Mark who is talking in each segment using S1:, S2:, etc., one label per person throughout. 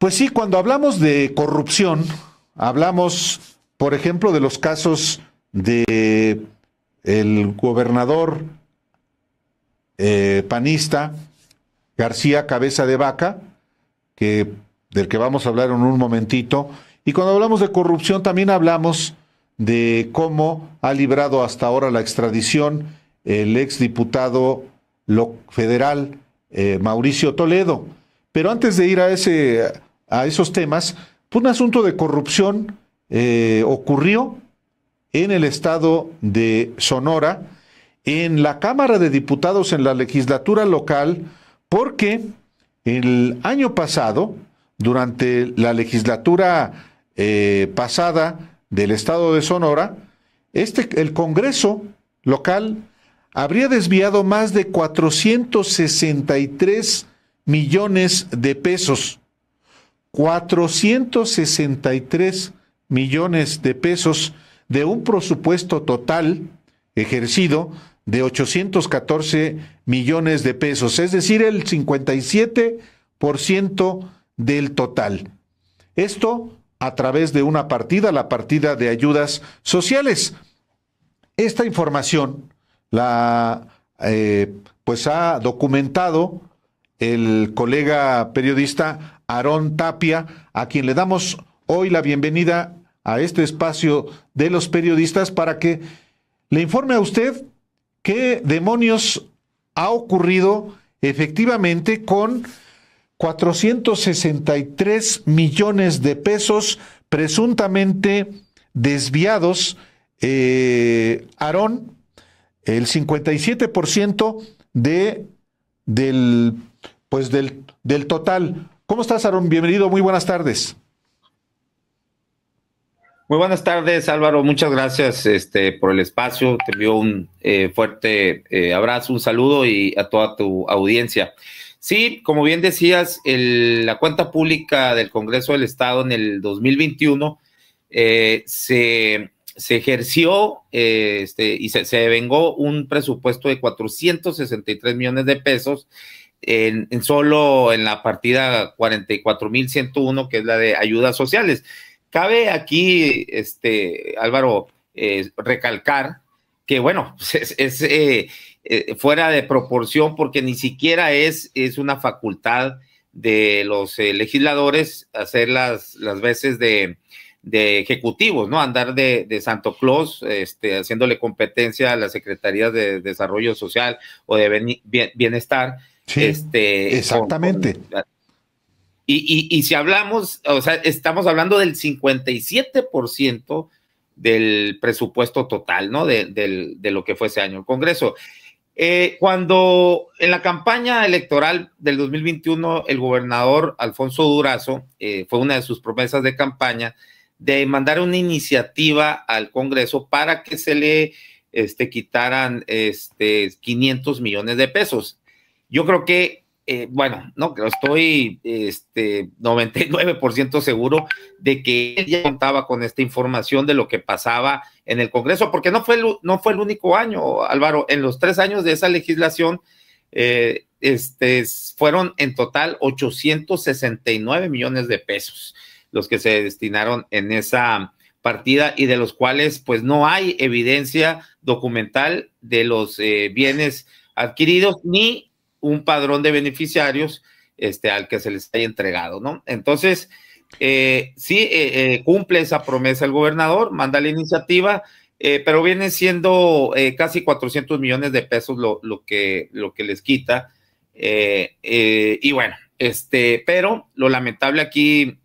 S1: Pues sí, cuando hablamos de corrupción, hablamos, por ejemplo, de los casos de el gobernador eh, panista García Cabeza de Vaca, del que vamos a hablar en un momentito. Y cuando hablamos de corrupción también hablamos de cómo ha librado hasta ahora la extradición el exdiputado federal eh, Mauricio Toledo. Pero antes de ir a ese a esos temas, un asunto de corrupción eh, ocurrió en el estado de Sonora, en la Cámara de Diputados, en la legislatura local, porque el año pasado, durante la legislatura eh, pasada del estado de Sonora, este, el Congreso local habría desviado más de 463 millones de pesos 463 millones de pesos de un presupuesto total ejercido de 814 millones de pesos, es decir, el 57% del total. Esto a través de una partida, la partida de ayudas sociales. Esta información la eh, pues ha documentado el colega periodista Aarón Tapia, a quien le damos hoy la bienvenida a este espacio de los periodistas para que le informe a usted qué demonios ha ocurrido efectivamente con 463 millones de pesos presuntamente desviados. Eh, Aarón, el 57% de, del pues del, del total. ¿Cómo estás, Aaron? Bienvenido, muy buenas tardes.
S2: Muy buenas tardes, Álvaro. Muchas gracias este, por el espacio. Te envío un eh, fuerte eh, abrazo, un saludo y a toda tu audiencia. Sí, como bien decías, el, la cuenta pública del Congreso del Estado en el 2021 eh, se, se, ejerció eh, este, y se, se vengó un presupuesto de 463 millones de pesos en, solo en la partida 44.101, que es la de ayudas sociales. Cabe aquí, este, Álvaro, eh, recalcar que, bueno, pues es, eh, eh, fuera de proporción porque ni siquiera es, es una facultad de los legisladores hacer las, las veces de, ejecutivos, ¿no? Andar de, Santo Claus, este, haciéndole competencia a las secretarías de Desarrollo Social o de Bienestar, este, exactamente. y, si hablamos, o sea, estamos hablando del 57% del presupuesto total, ¿no? De, del de, lo que fue ese año el Congreso. Eh, cuando en la campaña electoral del 2021, el gobernador Alfonso Durazo, eh, fue una de sus promesas de campaña, de mandar una iniciativa al Congreso para que se le este, quitaran este, 500 millones de pesos. Yo creo que, eh, bueno, no, estoy este, 99% seguro de que él ya contaba con esta información de lo que pasaba en el Congreso, porque no fue el, no fue el único año, Álvaro, en los tres años de esa legislación. Eh, este, fueron en total 869 millones de pesos los que se destinaron en esa partida y de los cuales pues no hay evidencia documental de los eh, bienes adquiridos ni un padrón de beneficiarios este, al que se les haya entregado, ¿no? Entonces, eh, sí, eh, eh, cumple esa promesa el gobernador, manda la iniciativa, pero viene siendo casi 400 millones de pesos lo, que, lo que les quita. y bueno, este, pero lo lamentable aquí,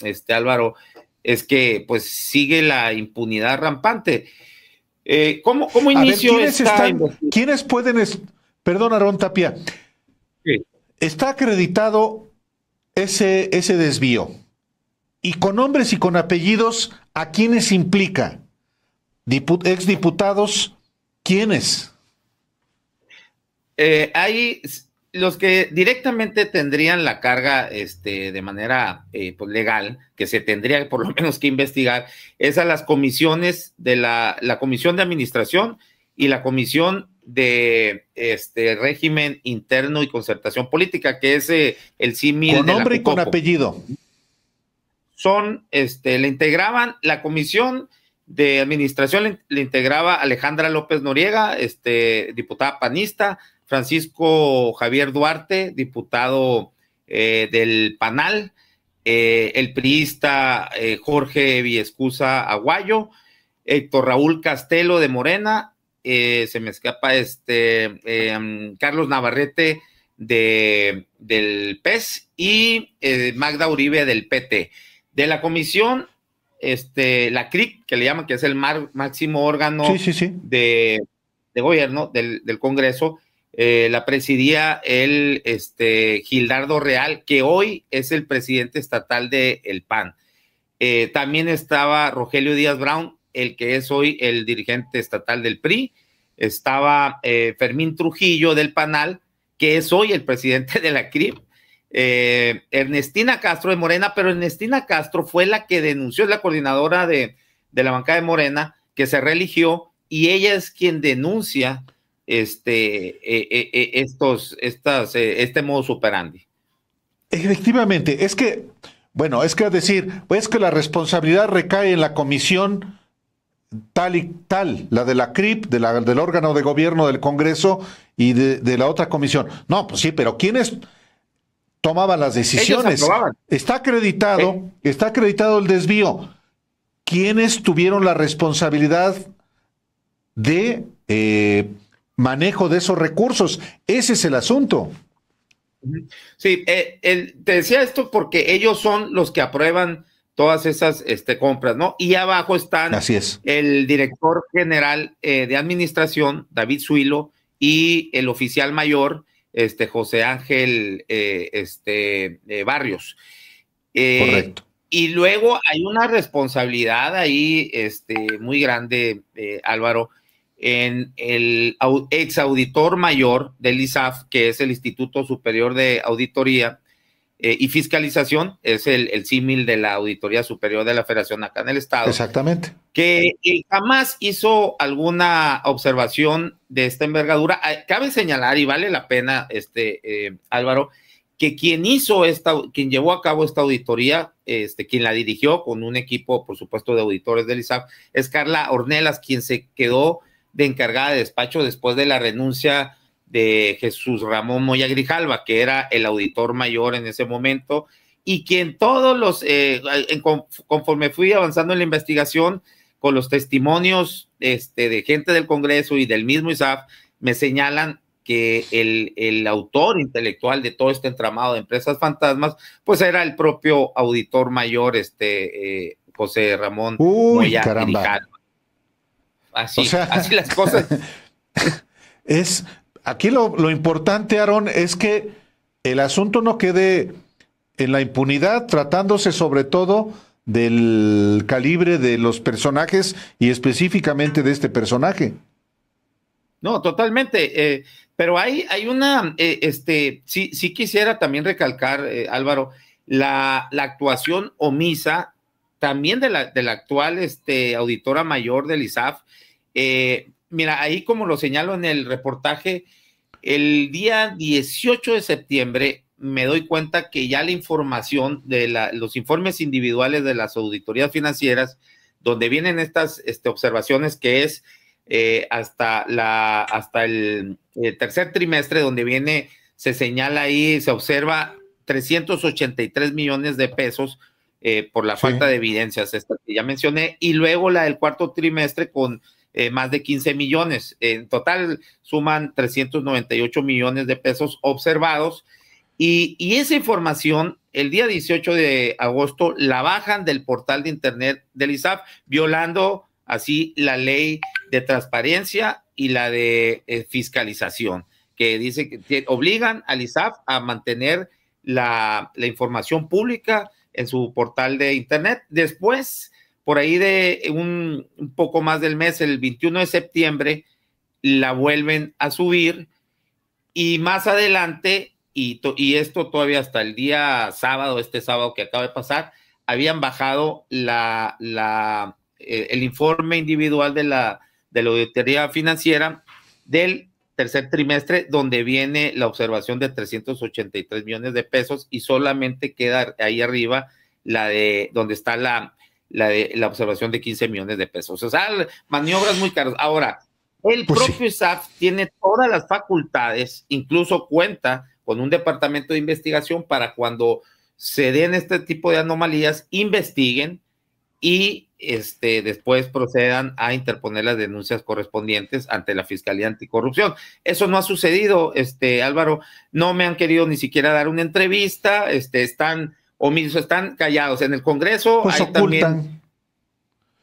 S2: este Álvaro, es que pues sigue la impunidad rampante. ¿Cómo, cómo inicio ¿quiénes,
S1: pueden... Perdón, Aarón Tapia. Está acreditado ese, ese desvío. Y con nombres y con apellidos, ¿a quiénes implica? exdiputados, ¿quiénes?
S2: Eh, hay los que directamente tendrían la carga este, de manera eh, pues, legal, que se tendría por lo menos que investigar, es a las comisiones de la, la Comisión de Administración y la Comisión de este régimen interno y concertación política, que es eh, el símil. Con nombre y con apellido. Son, este, le integraban la comisión de administración, le, integraba Alejandra López Noriega, este, diputada panista, Francisco Javier Duarte, diputado eh, del Panal, eh, el priista Jorge Viescusa Aguayo, Héctor Raúl Castelo de Morena eh, se me escapa este, em, Carlos Navarrete de, del PES y eh, Magda Uribe del PT. De la comisión, este, la CRIC, que le llaman, que es el máximo órgano De, gobierno del, Congreso, eh, la presidía el este, Gildardo Real, que hoy es el presidente estatal del el PAN. también estaba Rogelio Díaz Brown, el que es hoy el dirigente estatal del PRI, estaba eh, Fermín Trujillo del Panal, que es hoy el presidente de la CRIP, eh, Ernestina Castro de Morena, pero Ernestina Castro fue la que denunció, es la coordinadora de, la bancada de Morena, que se religió y ella es quien denuncia este, eh, estos, estas, este modo superandi.
S1: Efectivamente, es que, bueno, es que decir, pues que la responsabilidad recae en la comisión tal y tal, la de la CRIP, de la, del órgano de gobierno del Congreso y de, la otra comisión. No, pues sí, pero ¿quiénes tomaban las decisiones? Está acreditado, está acreditado el desvío. ¿Quiénes tuvieron la responsabilidad de eh, manejo de esos recursos? Ese es el asunto.
S2: Sí, eh, te decía esto porque ellos son los que aprueban todas esas este, compras, ¿no? Y abajo están el director general eh, de administración, David Suilo, y el oficial mayor, este, José Ángel eh, este, eh, Barrios. Correcto. Y luego hay una responsabilidad ahí este, muy grande, Álvaro, en el ex auditor mayor del ISAF, que es el Instituto Superior de Auditoría, eh, y fiscalización es el, símil de la Auditoría Superior de la Federación acá en el Estado.
S1: Exactamente.
S2: Que eh, jamás hizo alguna observación de esta envergadura. Ah, cabe señalar, y vale la pena, este, eh, Álvaro, que quien hizo esta, quien llevó a cabo esta auditoría, este, quien la dirigió con un equipo, por supuesto, de auditores del ISAF, es Carla Ornelas, quien se quedó de encargada de despacho después de la renuncia de Jesús Ramón Moya Grijalva, que era el auditor mayor en ese momento, y quien todos los, eh, conforme fui avanzando en la investigación, con los testimonios este, de gente del Congreso y del mismo ISAF, me señalan que el, el, autor intelectual de todo este entramado de empresas fantasmas, pues era el propio auditor mayor, este eh, José Ramón Moya Grijalva. Así, así las cosas.
S1: es aquí lo, importante, Aarón, es que el asunto no quede en la impunidad, tratándose sobre todo del calibre de los personajes y específicamente de este personaje.
S2: No, totalmente. Eh, pero hay, hay una, eh, este, sí, quisiera también recalcar, eh, Álvaro, la, actuación omisa también de la, de la actual este, auditora mayor del ISAF, mira, ahí como lo señalo en el reportaje, el día 18 de septiembre me doy cuenta que ya la información de la, los informes individuales de las auditorías financieras, donde vienen estas este, observaciones que es eh, hasta, la, hasta el, eh, tercer trimestre, donde viene, se señala ahí, se observa 383 millones de pesos eh, por la falta de evidencias, esta que ya mencioné, y luego la del cuarto trimestre con eh, más de 15 millones. En total suman 398 millones de pesos observados. Y, esa información, el día 18 de agosto, la bajan del portal de Internet del ISAF, violando así la ley de transparencia y la de eh, fiscalización, que dice que, obligan al ISAF a mantener la, la información pública en su portal de Internet. Después por ahí de un, poco más del mes, el 21 de septiembre, la vuelven a subir y más adelante, y, y esto todavía hasta el día sábado, este sábado que acaba de pasar, habían bajado la, eh, el informe individual de la, de la auditoría financiera del tercer trimestre, donde viene la observación de 383 millones de pesos y solamente queda ahí arriba la de donde está la, la, de, la observación de 15 millones de pesos. O sea, maniobras muy caras. Ahora, el pues propio ISAF tiene todas las facultades, incluso cuenta con un departamento de investigación para cuando se den este tipo de anomalías, investiguen y este, después procedan a interponer las denuncias correspondientes ante la Fiscalía Anticorrupción. Eso no ha sucedido, este, Álvaro. No me han querido ni siquiera dar una entrevista, este, están o omisos, están callados. En el Congreso pues ocultan.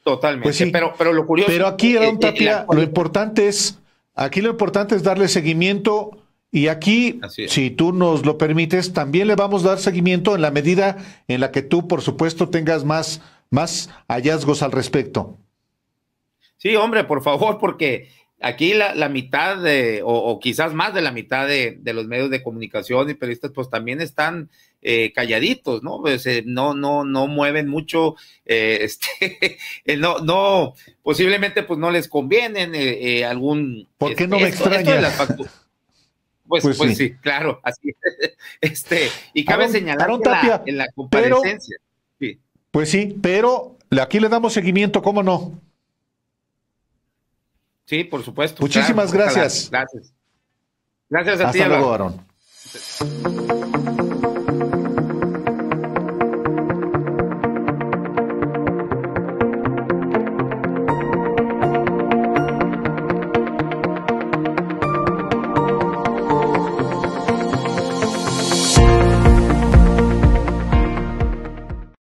S2: Totalmente. Pues pero, pero lo curioso. Pero aquí, don Tapia,
S1: lo importante es, aquí lo importante es darle seguimiento. Y aquí, si tú nos lo permites, también le vamos a dar seguimiento en la medida en la que tú, por supuesto, tengas más, más hallazgos al respecto.
S2: Sí, hombre, por favor, porque aquí la, mitad de, o, quizás más de la mitad de, de, los medios de comunicación y periodistas, pues también están eh, calladitos, ¿no? Pues, eh, no, no, no mueven mucho, eh, este, no, no, posiblemente pues no les convienen algún... ¿Por qué este, no me pues, pues, pues sí. claro, así. Este, y cabe señalar en, la, comparecencia.
S1: Pues sí, pero aquí le damos seguimiento, ¿cómo no?
S2: Sí, por supuesto. Muchísimas gracias. Gracias.
S1: Gracias a ti, luego,